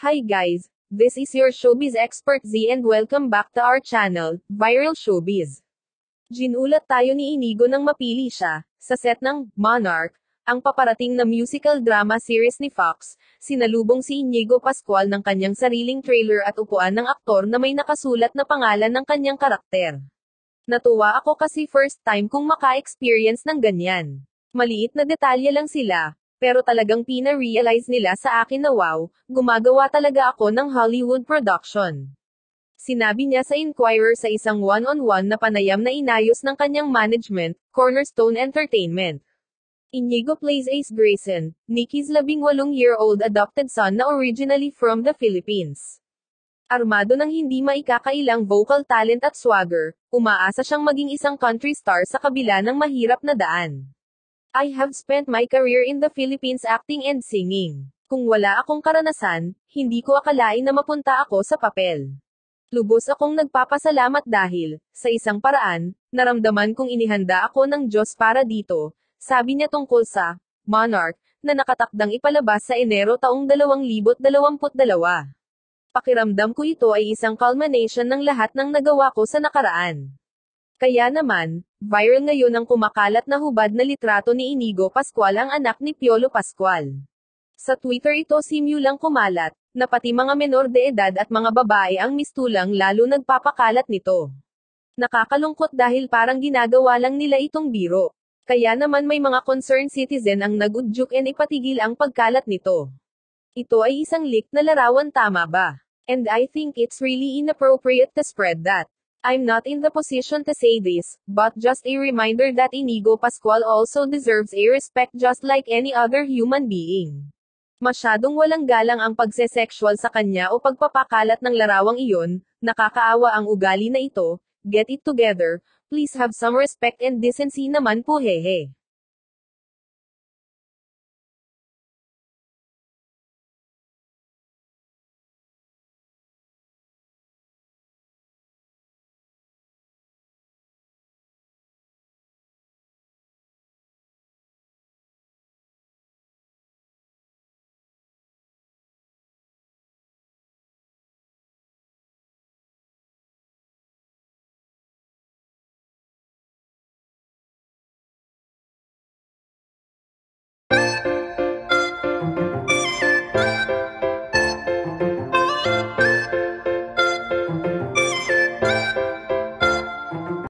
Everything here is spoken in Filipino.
Hi guys, this is your showbiz expert Z and welcome back to our channel, Viral Showbiz. Ginulat tayo ni Inigo nang mapili siya, sa set ng Monarch, ang paparating na musical drama series ni Fox, sinalubong si Inigo Pascual ng kanyang sariling trailer at upuan ng aktor na may nakasulat na pangalan ng kanyang karakter. Natuwa ako kasi first time kong maka-experience ng ganyan. Maliit na detalye lang sila, pero talagang pina-realize nila sa akin na wow, gumagawa talaga ako ng Hollywood production. Sinabi niya sa Inquirer sa isang one-on-one na panayam na inayos ng kanyang management, Cornerstone Entertainment. Inigo plays Ace Grayson, Nikki's 18 year old adopted son na originally from the Philippines. Armado ng hindi maikakailang vocal talent at swagger, umaasa siyang maging isang country star sa kabila ng mahirap na daan. I have spent my career in the Philippines acting and singing. Kung wala akong karanasan, hindi ko akalain na mapunta ako sa papel. Lubos akong nagpapasalamat dahil, sa isang paraan, naramdaman kong inihanda ako ng Diyos para dito, sabi niya tungkol sa Monarch, na nakatakdang ipalabas sa Enero taong 2022. Pakiramdam ko ito ay isang culmination ng lahat ng nagawa ko sa nakaraan. Kaya naman, viral ngayon ang kumakalat na hubad na litrato ni Inigo Pascual ang anak ni Piolo Pascual. Sa Twitter ito simulang kumalat, na pati mga menor de edad at mga babae ang mistulang lalo nagpapakalat nito. Nakakalungkot dahil parang ginagawa lang nila itong biro. Kaya naman may mga concerned citizen ang nagudyok and ipatigil ang pagkalat nito. Ito ay isang leak na larawan tama ba? And I think it's really inappropriate to spread that. I'm not in the position to say this, but just a reminder that Inigo Pascual also deserves a respect just like any other human being. Masyadong walang galang ang pagsesexual sa kanya o pagpapakalat ng larawang iyon, nakakaawa ang ugali na ito, get it together, please have some respect and decency naman po hehe.